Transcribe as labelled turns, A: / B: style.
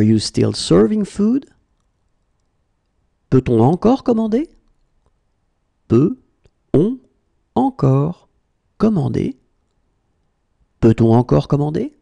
A: Are you still serving food? Peut-on encore commander? Peut-on encore commander? Peut-on encore commander?